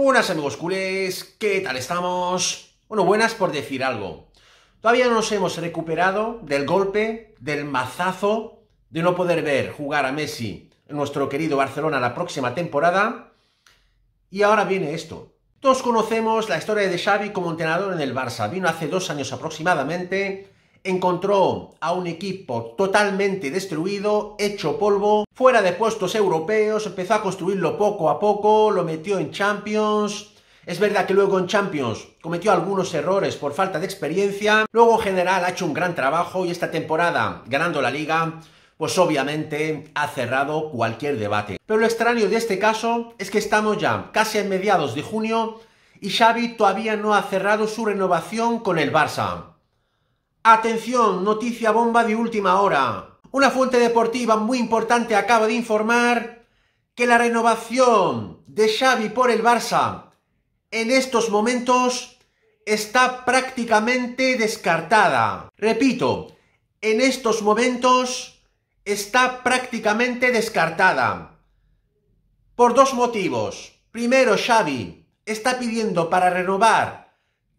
Buenas amigos culés, ¿qué tal estamos? Bueno, buenas por decir algo. Todavía no nos hemos recuperado del golpe, del mazazo, de no poder ver jugar a Messi en nuestro querido Barcelona la próxima temporada. Y ahora viene esto. Todos conocemos la historia de Xavi como entrenador en el Barça. Vino hace dos años aproximadamente, encontró a un equipo totalmente destruido, hecho polvo, fuera de puestos europeos, empezó a construirlo poco a poco, lo metió en Champions. Es verdad que luego en Champions cometió algunos errores por falta de experiencia, luego en general ha hecho un gran trabajo y esta temporada, ganando la liga, pues obviamente ha cerrado cualquier debate. Pero lo extraño de este caso es que estamos ya casi a mediados de junio y Xavi todavía no ha cerrado su renovación con el Barça. Atención, noticia bomba de última hora. Una fuente deportiva muy importante acaba de informar que la renovación de Xavi por el Barça en estos momentos está prácticamente descartada. Repito, en estos momentos está prácticamente descartada. Por dos motivos. Primero, Xavi está pidiendo para renovar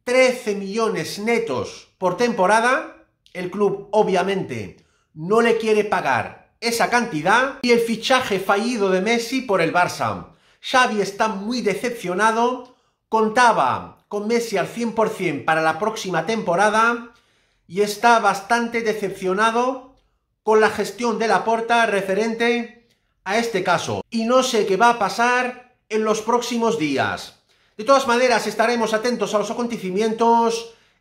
13 millones netos por temporada, el club obviamente no le quiere pagar esa cantidad y el fichaje fallido de Messi por el Barça. Xavi está muy decepcionado, contaba con Messi al 100% para la próxima temporada y está bastante decepcionado con la gestión de la porta referente a este caso. Y no sé qué va a pasar en los próximos días. De todas maneras, estaremos atentos a los acontecimientos